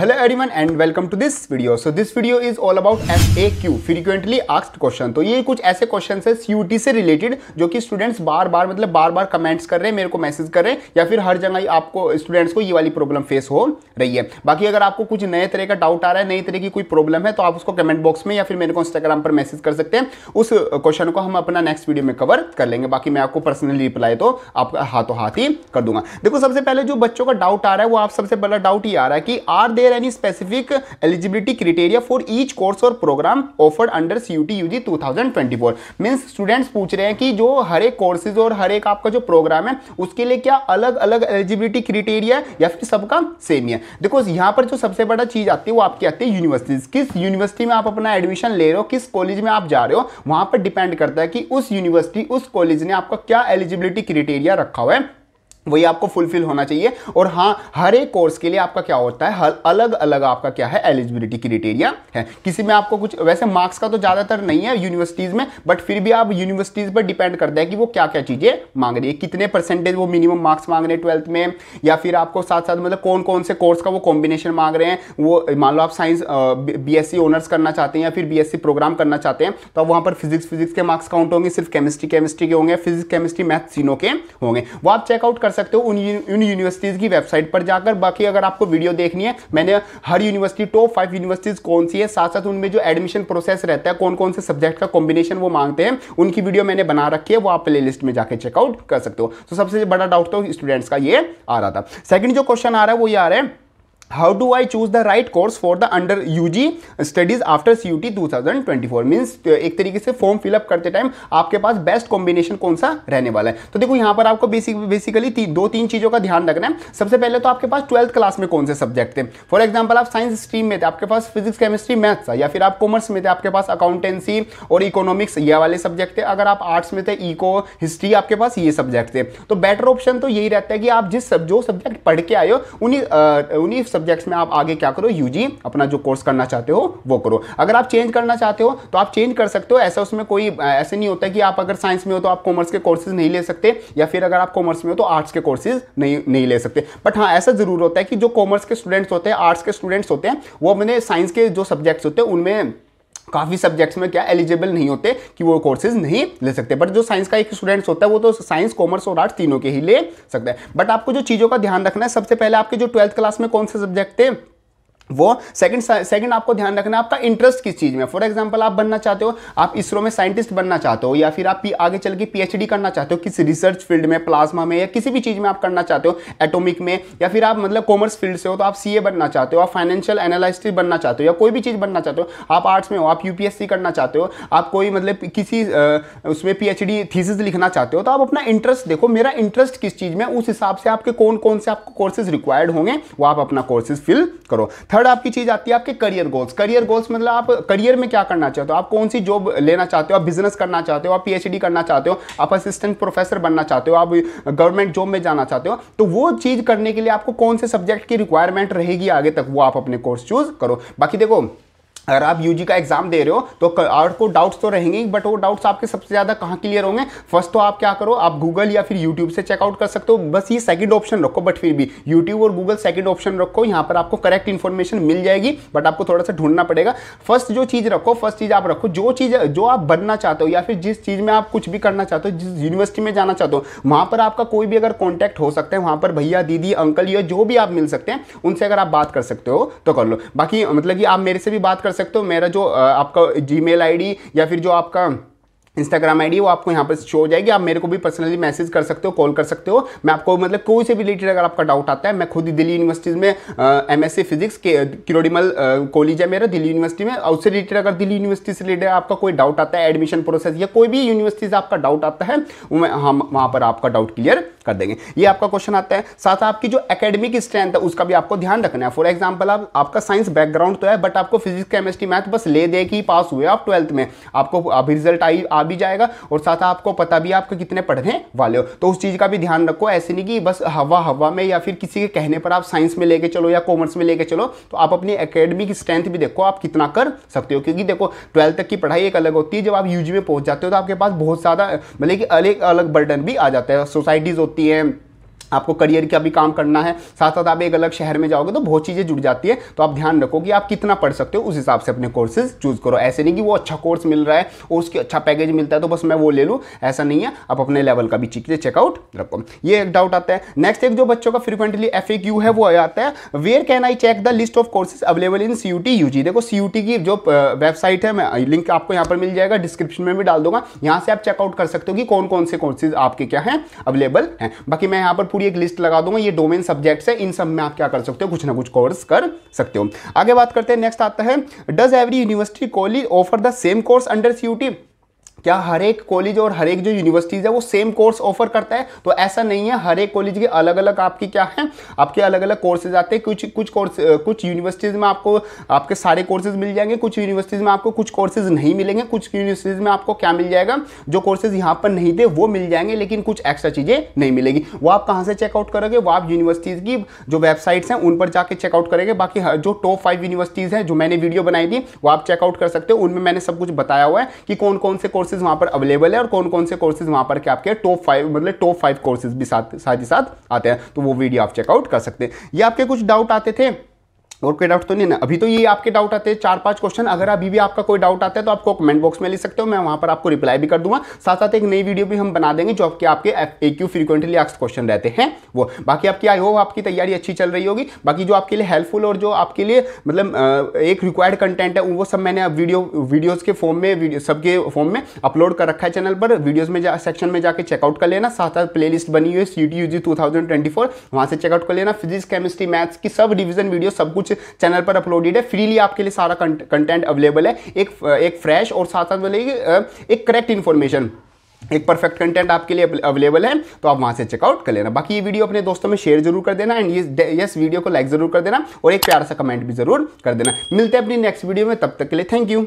and welcome to this video so this video is all about F A Q frequently asked question तो ये कुछ ऐसे question है CUT से related जो कि स्टूडेंट्स बार बार मतलब बार बार कमेंट्स कर रहे हैं मेरे को मैसेज कर रहे हैं या फिर हर जगह आपको स्टूडेंट्स को ये वाली प्रॉब्लम फेस हो रही है बाकी अगर आपको कुछ नए तरह का डाउट आ रहा है नई तरह की कोई प्रॉब्लम है तो आप उसको कमेंट बॉक्स में या फिर मेरे को इंस्टाग्राम पर मैसेज कर सकते हैं उस क्वेश्चन को हम अपना नेक्स्ट वीडियो में कवर कर लेंगे बाकी मैं आपको पर्सनली रिप्लाई तो आपका हाथों हाथ ही कर दूंगा देखो सबसे पहले जो बच्चों का डाउट आ रहा है वो आप सबसे पहला डाउट ही आ रहा है कि are the there any specific eligibility criteria for each course or program offered under CUT UG 2024 means students पूछ रहे हैं कि जो हर एक कोर्सेज और हर एक आपका जो प्रोग्राम है उसके लिए क्या अलग अलग एलिजिबिलिटी क्रिटेरिया है या फिर सबका सेम है देखो यहाँ पर जो सबसे बड़ा चीज आती है वो आपकी आती है यूनिवर्सिटीज किस यूनिवर्सिटी में आप अपना एडमिशन ले रहे हो किस कॉलेज में आप जा रहे हो वहां पर डिपेंड करता है कि उस यूनिवर्सिटी उस कॉलेज ने आपका क्या एलिजिबिलिटी क्रिटेरिया रखा हुआ है वही आपको फुलफिल होना चाहिए और हाँ हर एक कोर्स के लिए आपका क्या होता है अलग अलग आपका क्या है एलिजिबिलिटी क्रिटेरिया है किसी में आपको कुछ वैसे मार्क्स का तो ज़्यादातर नहीं है यूनिवर्सिटीज़ में बट फिर भी आप यूनिवर्सिटीज़ पर डिपेंड करता है कि वो क्या क्या चीज़ें मांग रही है कितने परसेंटेज वो मिनिमम मार्क्स मांग रहे हैं ट्वेल्थ में या फिर आपको साथ साथ मतलब कौन कौन से कोर्स का वो कॉम्बिनेशन मांग रहे हैं वो मान लो आप साइंस बी एस ऑनर्स करना चाहते हैं या फिर बी प्रोग्राम करना चाहते हैं तो वहाँ पर फिजिक्स फिजिक्स के मार्क्स काउंट होंगे सिर्फ केमिस्ट्री केमिस्ट्री के होंगे फिजिक्स केमिस्ट्री मैथ्स तीनों के होंगे वो आप चेकआउट कर सकते हो उन उन यूनिवर्सिटीज़ की वेबसाइट पर जाकर बाकी अगर आपको वीडियो देखनी है मैंने हर यूनिवर्सिटी टॉप फाइव यूनिवर्सिटीज़ कौन सी है साथ साथ उनमें जो एडमिशन प्रोसेस रहता है कौन कौन से सब्जेक्ट का कॉम्बिनेशन वो मांगते हैं उनकी वीडियो मैंने बना रखी है वो आप प्ले में जाकर चेकआउट कर सकते हो तो सबसे बड़ा डाउट तो स्टूडेंट्स का ये आ रहा था सेकेंड जो क्वेश्चन आ रहा है वो ये आ रहा है how do I choose the right course for the under U G studies after C U T two thousand twenty four means एक तरीके से फॉर्म फिलअप करते टाइम आपके पास बेस्ट कॉम्बिनेशन कौन सा रहने वाला है तो देखो यहाँ पर आपको बेसिक बेसिकली ती, दो तीन चीज़ों का ध्यान रखना है सबसे पहले तो आपके पास ट्वेल्थ क्लास में कौन से सब्जेक्ट थे फॉर एग्जाम्पल आप साइंस स्ट्रीम में थे आपके पास फिजिक्स केमिस्ट्री मैथ्स था या फिर आप कॉमर्स में थे आपके पास अकाउंटेंसी और इकोनॉमिक्स ये वाले सब्जेक्ट थे अगर आप आर्ट्स में थे इको हिस्ट्री आपके पास ये सब्जेक्ट थे तो बेटर ऑप्शन तो यही रहता है कि आप जिस सब जो सब्जेक्ट पढ़ के आए हो उन्हीं उन्हीं सब्जेक्ट्स में आप आगे क्या करो यूजी अपना जो कोर्स करना चाहते हो वो करो अगर आप चेंज करना चाहते हो तो आप चेंज कर सकते हो ऐसा उसमें कोई ऐसे नहीं होता कि आप अगर साइंस में हो तो आप कॉमर्स के कोर्सेज नहीं ले सकते या फिर अगर आप कॉमर्स में हो तो आर्ट्स के कोर्सेज नहीं नहीं ले सकते बट हाँ ऐसा ज़रूर होता है कि जो कॉमर्स के स्टूडेंट्स होते हैं आर्ट्स के स्टूडेंट्स होते हैं वो अपने साइंस के जो सब्जेक्ट्स होते हैं उनमें काफ़ी सब्जेक्ट्स में क्या एलिजिबल नहीं होते कि वो कोर्सेज नहीं ले सकते बट जो साइंस का एक स्टूडेंट्स होता है वो तो साइंस कॉमर्स और आर्ट्स तीनों के ही ले सकता है बट आपको जो चीज़ों का ध्यान रखना है सबसे पहले आपके जो ट्वेल्थ क्लास में कौन से सब्जेक्ट थे वो सेकंड सेकंड आपको ध्यान रखना है आपका इंटरेस्ट किस चीज़ में फॉर एग्जांपल आप बनना चाहते हो आप इसरो में साइंटिस्ट बनना चाहते हो या फिर आप आगे चल के पीएचडी करना चाहते हो किसी रिसर्च फील्ड में प्लाज्मा में या किसी भी चीज़ में आप करना चाहते हो एटॉमिक में या फिर आप मतलब कॉमर्स फील्ड से हो तो आप सी बनना चाहते हो आप फाइनेंशियल एनालिस्ट बनना चाहते हो या कोई भी चीज़ बनना चाहते हो आप आर्ट्स में हो आप यूपीएससी करना चाहते हो आप कोई मतलब किसी उसमें पी थीसिस लिखना चाहते हो तो आप अपना इंटरेस्ट देखो मेरा इंटरेस्ट किस चीज़ में उस हिसाब से आपके कौन कौन से आपको कोर्सेज रिक्वायर्ड होंगे वो आप अपना कोर्सेज फिल करो थर्ड आपकी चीज आती है आपके करियर गोल्स करियर गोल्स मतलब आप करियर में क्या करना चाहते हो आप कौन सी जॉब लेना चाहते हो आप बिजनेस करना चाहते हो आप पीएचडी करना चाहते हो आप असिस्टेंट प्रोफेसर बनना चाहते हो आप गवर्नमेंट जॉब में जाना चाहते हो तो वो चीज करने के लिए आपको कौन से सब्जेक्ट की रिक्वायरमेंट रहेगी आगे तक वो आप अपने कोर्स चूज करो बाकी देखो अगर आप यूजी का एग्जाम दे रहे हो तो को डाउट्स तो रहेंगे बट वो डाउट्स आपके सबसे ज़्यादा कहाँ क्लियर होंगे फर्स्ट तो आप क्या करो आप गूगल या फिर यूट्यूब से चेकआउट कर सकते हो बस ये सेकंड ऑप्शन रखो बट फिर भी यूट्यूब और गूगल सेकंड ऑप्शन रखो यहाँ पर आपको करेक्ट इन्फॉर्मेशन मिल जाएगी बट आपको थोड़ा सा ढूंढना पड़ेगा फर्स्ट जो चीज़ रखो फर्स्ट चीज़ आप रखो जो चीज़ जो आप बनना चाहते हो या फिर जिस चीज़ में आप कुछ भी करना चाहते हो जिस यूनिवर्सिटी में जाना चाहते हो वहाँ पर आपका कोई भी अगर कॉन्टैक्ट हो सकता है वहाँ पर भैया दीदी अंकल या जो भी आप मिल सकते हैं उनसे अगर आप बात कर सकते हो तो कर लो बाकी मतलब कि आप मेरे से भी बात कर सकते हो मेरा जो आपका जी मेल या फिर जो आपका इंस्टाग्राम आईडी वो आपको यहाँ पर शो हो जाएगी आप मेरे को भी पर्सनली मैसेज कर सकते हो कॉल कर सकते हो मैं आपको मतलब कोई से भी रिलेटेड अगर आपका डाउट आता है मैं खुद दिल्ली यूनिवर्सिटीज़ में एम एस सी फिजिक्स के किरोडिमल कॉलेज है मेरा दिल्ली यूनिवर्सिटी में उससे रिलेटेड अगर दिल्ली यूनिवर्सिटी से रिलेटेड आपका कोई डाउट आता है एडमिशन प्रोसेस या कोई भी यूनिवर्सिटी से आपका डाउट आता है वो मैं हम वहाँ पर आपका डाउट क्लियर कर देंगे ये आपका क्वेश्चन आता है साथ आपकी जो एकेडमिक स्ट्रेंथ है उसका भी आपको ध्यान रखना है फॉर एग्जाम्पल आप आपका साइंस बैकग्राउंड तो है बट आपको फिजिक्स केमिस्ट्री मैथ बस ले दे कि पास हुए आप ट्वेल्थ में आपको अभी रिजल्ट आई भी जाएगा और साथ आपको पता भी आपको कितने पढ़ने वाले हो तो उस चीज़ का भी ध्यान रखो ऐसे नहीं कि बस हवा हवा में या फिर किसी के कहने पर आप साइंस में लेके चलो या कॉमर्स में लेके चलो तो आप अपनी अकेडमिक स्ट्रेंथ भी देखो आप कितना कर सकते हो क्योंकि देखो ट्वेल्थ तक की पढ़ाई एक अलग होती है जब आप यूजी में पहुंच जाते हो तो आपके पास बहुत ज़्यादा मतलब कि अलग अलग बर्डन भी आ जाता है सोसाइटीज़ होती हैं आपको करियर का भी काम करना है साथ साथ आप एक अलग शहर में जाओगे तो बहुत चीज़ें जुड़ जाती है तो आप ध्यान रखो कि आप कितना पढ़ सकते हो उस हिसाब से अपने कोर्सेज चूज़ करो ऐसे नहीं कि वो अच्छा कोर्स मिल रहा है और उसके अच्छा पैकेज मिलता है तो बस मैं वो ले लूँ ऐसा नहीं है आप अपने लेवल का भी चीज चेकआउट रखो ये एक डाउट आता है नेक्स्ट एक जो बच्चों का फ्रिक्वेंटली एफ है वो आता है where can I check the list of courses available in C U T देखो सी की जो वेबसाइट है मैं लिंक आपको यहाँ पर मिल जाएगा डिस्क्रिप्शन में भी डाल दूंगा यहाँ से आप चेकआउट कर सकते हो कि कौन कौन से कोर्सेज आपके क्या हैं अवेलेबल हैं बाकी मैं यहाँ पर पूरी भी एक लिस्ट लगा दूंगा ये डोमेन सब्जेक्ट्स है इन सब में आप क्या कर सकते हो कुछ ना कुछ कोर्स कर सकते हो आगे बात करते हैं नेक्स्ट आता है does every university college offer the same course under C क्या हर एक कॉलेज और हर एक जो यूनिवर्सिटीज़ है वो सेम कोर्स ऑफर करता है तो ऐसा नहीं है हर एक कॉलेज के अलग अलग आपकी क्या है आपके अलग अलग कोर्सेज आते हैं कुछ कुछ कोर्स कुछ यूनिवर्सिटीज़ में आपको आपके सारे कोर्सेज मिल जाएंगे कुछ यूनिवर्सिटीज़ में आपको कुछ कोर्सेज नहीं मिलेंगे कुछ यूनिवर्सिटीज़ में आपको क्या मिल जाएगा जो कोर्सेज यहाँ पर नहीं थे वो मिल जाएंगे लेकिन कुछ एक्स्ट्रा चीज़ें नहीं मिलेगी वो आप कहाँ से चेकआउट करोगे वो आप यूनिवर्सिटीज़ की जो वेबसाइट्स हैं उन पर जाके चेकआउट करेंगे बाकी जो टॉप फाइव यूनिवर्सिटीज़ हैं जो मैंने वीडियो बनाई थी वो आप चेकआउट कर सकते हो उनमें मैंने सब कुछ बताया हुआ है कि कौन कौन से कोर्सेज कोर्सेज वहां पर अवेलेबल है और कौन कौन से कोर्सेज वहां पर के आपके टॉप फाइव मतलब टॉप फाइव कोर्सेज भी साथ ही साथ आते हैं तो वो वीडियो आप चेकआउट कर सकते हैं ये आपके कुछ डाउट आते थे और कोई डाउट तो नहीं ना अभी तो ये आपके डाउट आते हैं चार पांच क्वेश्चन अगर अभी भी आपका कोई डाउट आता है तो आपको कमेंट बॉक्स में ले सकते हो मैं वहां पर आपको रिप्लाई भी कर दूंगा साथ साथ एक नई वीडियो भी हम बना देंगे जो आपके आपके A Q frequently asked question रहते हैं वो बाकी आपकी आई हो आपकी तैयारी अच्छी चल रही होगी बाकी जो आपके लिए हेल्पफुल और जो आपके लिए मतलब एक रिक्वायर्ड कंटेंट है वो सब मैंने वीडियो वीडियोज़ के फॉर्म में सबके फॉर्म में अपलोड कर रखा है चैनल पर वीडियोज़ में सेक्शन में जाकर चेकआउट कर लेना साथ साथ प्ले बनी हुई है C T U G two thousand twenty four वहाँ से चेकआउट कर लेना फिजिक्स केमिस्ट्री मैथ्स की सब डिवीजन वीडियो सब कुछ कुछ चैनल पर अपलोडेड है फ्रीली आपके लिए सारा कंटेंट अवेलेबल है एक एक फ्रेश और साथ साथ बोले एक करेक्ट इन्फॉर्मेशन एक परफेक्ट कंटेंट आपके लिए अवेलेबल है तो आप वहां से चेकआउट कर लेना बाकी ये वीडियो अपने दोस्तों में शेयर जरूर कर देना एंड ये यस वीडियो को लाइक जरूर कर देना और एक प्यार सा कमेंट भी जरूर कर देना मिलते हैं अपनी नेक्स्ट वीडियो में तब तक के लिए थैंक यू